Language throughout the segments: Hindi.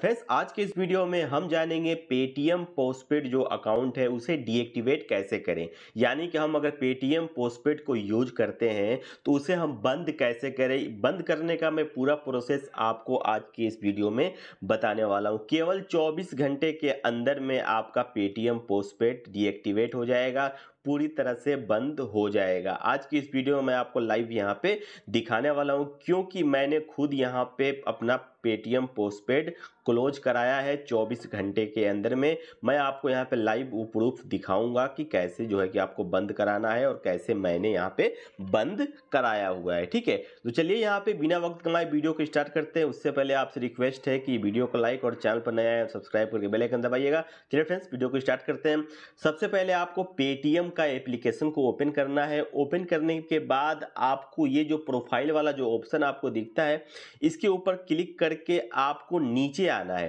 फ्रेंड्स आज के इस वीडियो में हम जानेंगे पेटीएम पोस्टपेड जो अकाउंट है उसे डीएक्टिवेट कैसे करें यानी कि हम अगर पेटीएम पोस्टपेड को यूज करते हैं तो उसे हम बंद कैसे करें बंद करने का मैं पूरा प्रोसेस आपको आज के इस वीडियो में बताने वाला हूं केवल 24 घंटे के अंदर में आपका पेटीएम पोस्टपेड डीएक्टिवेट हो जाएगा पूरी तरह से बंद हो जाएगा आज की इस वीडियो में मैं आपको लाइव यहाँ पे दिखाने वाला हूँ क्योंकि मैंने खुद यहाँ पे अपना पेटीएम पोस्टपेड क्लोज कराया है 24 घंटे के अंदर में मैं आपको यहाँ पे लाइव प्रूफ दिखाऊंगा कि कैसे जो है कि आपको बंद कराना है और कैसे मैंने यहाँ पे बंद कराया हुआ है ठीक है तो चलिए यहाँ पे बिना वक्त कमाए वीडियो को स्टार्ट करते हैं उससे पहले आपसे रिक्वेस्ट है कि वीडियो को लाइक और चैनल पर नया है सब्सक्राइब करके बेलाइकन दबाइएगा चलिए फ्रेंड्स वीडियो को स्टार्ट करते हैं सबसे पहले आपको पेटीएम का एप्लीकेशन को ओपन करना है ओपन करने के बाद आपको ये जो प्रोफाइल वाला जो ऑप्शन आपको दिखता है इसके ऊपर क्लिक करके आपको नीचे आना है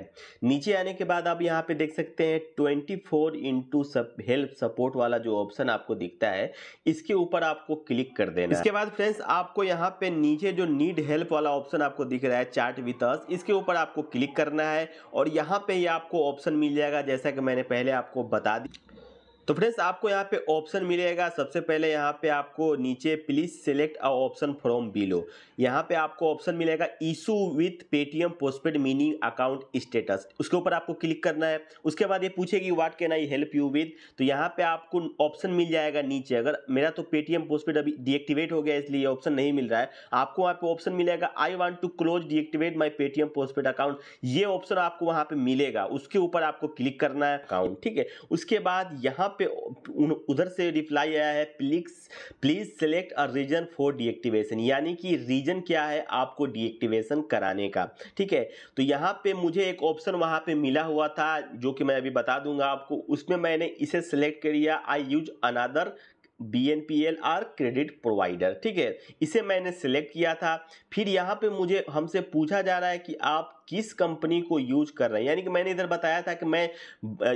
नीचे आने के बाद आप यहाँ पे देख सकते हैं twenty four into help support वाला जो ऑप्शन आपको दिखता है इसके ऊपर आपको क्लिक कर देना इसके बाद फ्रेंड्स आपको यहाँ पे नीचे जो नीड हेल्प वाला ऑप्शन आपको दिख रहा है चार्ट विथ अस इसके ऊपर आपको क्लिक करना है और यहाँ पे ही आपको ऑप्शन मिल जाएगा जैसा कि मैंने पहले आपको बता दी तो फ्रेंड्स आपको यहाँ पे ऑप्शन मिलेगा सबसे पहले यहाँ पे आपको नीचे please select a option from below यहाँ पे आपको ऑप्शन मिलेगा issue with Paytm postpaid mini account status उसके ऊपर आपको क्लिक करना है उसके बाद ये पूछेगी what can I help you with तो यहाँ पे आपको ऑप्शन मिल जाएगा नीचे अगर मेरा तो पेटीएम पोस्टपेड अभी डिएक्टिवेट हो गया इसलिए ऑप्शन नहीं मिल रहा है आपको वहाँ पे ऑप्शन मिलेगा I want to close deactivate my Paytm postpaid account ये ऑप्शन आपको वहाँ पे मिलेगा उसके ऊपर आपको क्लिक करना है अकाउंट ठीक है उसके बाद यहाँ पे उधर से रिप्लाई आया है please please select a reason for deactivation यानी कि रीजन क्या है आपको डीएक्टिवेशन कराने का ठीक है तो यहाँ पे मुझे एक ऑप्शन वहाँ पे मिला हुआ था जो कि मैं अभी बता दूंगा आपको उसमें मैंने इसे सेलेक्ट कर लिया I use another B N P L or credit provider ठीक है इसे मैंने सेलेक्ट किया था फिर यहाँ पे मुझे हमसे पूछा जा रहा है कि आप किस कंपनी को यूज कर रहे हैं यानी कि मैंने इधर बताया था कि मैं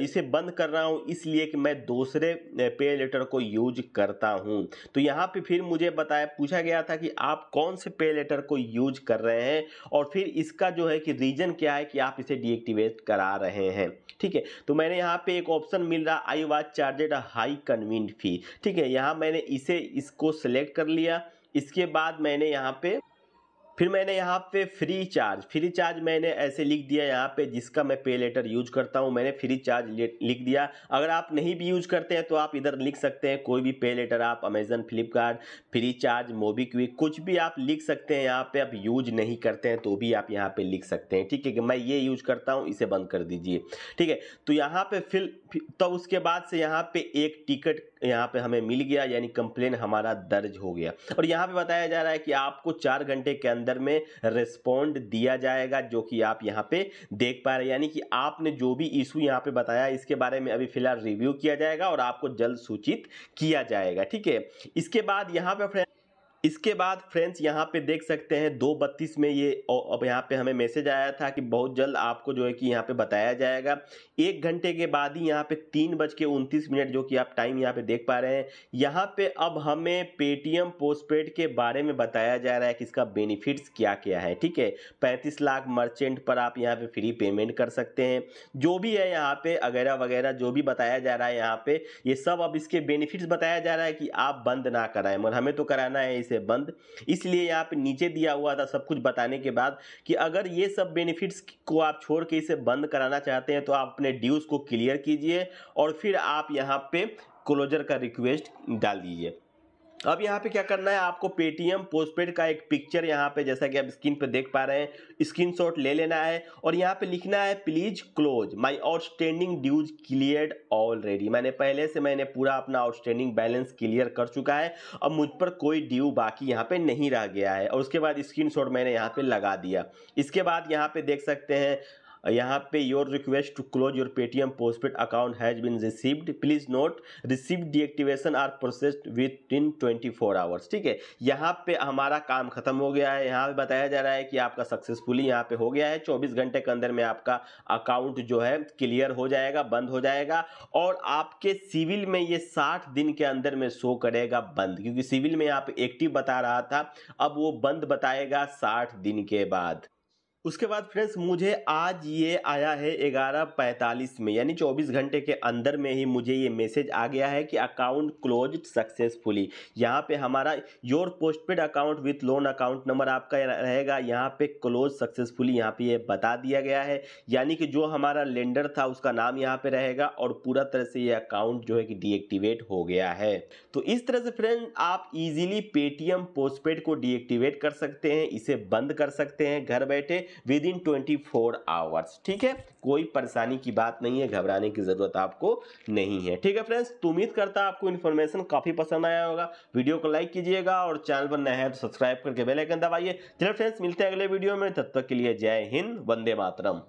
इसे बंद कर रहा हूँ इसलिए कि मैं दूसरे पे लेटर को यूज करता हूँ तो यहाँ पे फिर मुझे बताया पूछा गया था कि आप कौन से पे लेटर को यूज कर रहे हैं और फिर इसका जो है कि रीजन क्या है कि आप इसे डीएक्टिवेट करा रहे हैं ठीक है तो मैंने यहाँ पे एक ऑप्शन मिल रहा I was charged high convenience fee ठीक है यहाँ मैंने इसे इसको सेलेक्ट कर लिया इसके बाद मैंने यहाँ पे फिर मैंने यहाँ पे फ्री चार्ज फ्री चार्ज मैंने ऐसे लिख दिया यहाँ पे जिसका मैं पे लेटर यूज करता हूँ मैंने फ्री चार्ज लिख दिया अगर आप नहीं भी यूज करते हैं तो आप इधर लिख सकते हैं कोई भी पे लेटर आप Amazon Flipkart Freecharge MobiKwik कुछ भी आप लिख सकते हैं यहाँ पे आप यूज नहीं करते हैं तो भी आप यहाँ पे लिख सकते हैं ठीक है कि मैं ये यूज करता हूँ इसे बंद कर दीजिए ठीक है तो यहाँ पे फिल तो उसके बाद से यहाँ पे एक टिकट यहाँ पे हमें मिल गया यानी कंप्लेन हमारा दर्ज हो गया और यहाँ पे बताया जा रहा है कि आपको चार घंटे के अंदर अंदर में रिस्पॉन्ड दिया जाएगा जो कि आप यहाँ पे देख पा रहे हैं यानी कि आपने जो भी इशू यहाँ पे बताया इसके बारे में अभी फिलहाल रिव्यू किया जाएगा और आपको जल्द सूचित किया जाएगा ठीक है इसके बाद यहाँ पे फ्रेंड इसके बाद फ्रेंड्स यहाँ पे देख सकते हैं दो बत्तीस में ये अब यहाँ पे हमें मैसेज आया था कि बहुत जल्द आपको जो है कि यहाँ पे बताया जाएगा एक घंटे के बाद ही यहाँ पे तीन बज के उनतीस मिनट जो कि आप टाइम यहाँ पे देख पा रहे हैं यहाँ पे अब हमें पेटीएम पोस्टपेड के बारे में बताया जा रहा है कि इसका बेनिफिट्स क्या क्या है ठीक है पैंतीस लाख मर्चेंट पर आप यहाँ पे फ्री पेमेंट कर सकते हैं जो भी है यहाँ पर वगैरह वगैरह जो भी बताया जा रहा है यहाँ पर ये सब अब इसके बेनिफिट्स बताया जा रहा है कि आप बंद ना कराएं मगर हमें तो कराना है से बंद इसलिए यहाँ पे नीचे दिया हुआ था सब कुछ बताने के बाद कि अगर ये सब बेनिफिट्स को आप छोड़ के इसे बंद कराना चाहते हैं तो आप अपने ड्यूज़ को क्लियर कीजिए और फिर आप यहाँ पे क्लोजर का रिक्वेस्ट डाल दीजिए अब यहाँ पे क्या करना है आपको पेटीएम पोस्टपेड का एक पिक्चर यहाँ पे जैसा कि आप स्क्रीन पे देख पा रहे हैं शॉट ले लेना है और यहाँ पे लिखना है please close my outstanding dues clear already मैंने पहले से मैंने पूरा अपना आउटस्टैंडिंग बैलेंस क्लियर कर चुका है अब मुझ पर कोई ड्यू बाकी यहाँ पे नहीं रह गया है और उसके बाद स्क्रीन मैंने यहाँ पे लगा दिया इसके बाद यहाँ पे देख सकते हैं यहाँ पे your request to close your Paytm postpaid account has been received please note receive deactivation are processed within twenty four hours ठीक है यहाँ पे हमारा काम खत्म हो गया है यहाँ पे बताया जा रहा है कि आपका सक्सेसफुली यहाँ पे हो गया है चौबीस घंटे के अंदर में आपका अकाउंट जो है क्लियर हो जाएगा बंद हो जाएगा और आपके सिविल में ये साठ दिन के अंदर में शो करेगा बंद क्योंकि सिविल में यहाँ एक्टिव बता रहा था अब वो बंद बताएगा साठ दिन के बाद उसके बाद फ्रेंड्स मुझे आज ये आया है ग्यारह पैंतालीस में यानी 24 घंटे के अंदर में ही मुझे ये मैसेज आ गया है कि अकाउंट क्लोज सक्सेसफुली यहाँ पे हमारा your postpaid account with loan account number आपका रहेगा यहाँ पे क्लोज सक्सेसफुली यहाँ पे ये यह बता दिया गया है यानी कि जो हमारा लेंडर था उसका नाम यहाँ पर रहेगा और पूरा तरह से ये अकाउंट जो है कि डीएक्टिवेट हो गया है तो इस तरह से फ्रेंड आप ईजिली पेटीएम पोस्टपेड को डीएक्टिवेट कर सकते हैं इसे बंद कर सकते हैं घर बैठे within twenty four hours ठीक है कोई परेशानी की बात नहीं है घबराने की ज़रूरत आपको नहीं है ठीक है फ्रेंड्स तो उम्मीद करता आपको इन्फॉर्मेशन काफ़ी पसंद आया होगा वीडियो को लाइक कीजिएगा और चैनल पर नया है तो सब्सक्राइब करके बेलाइकन दबाइए चलो फ्रेंड्स मिलते हैं अगले वीडियो में तब तक के लिए जय हिंद वंदे मातरम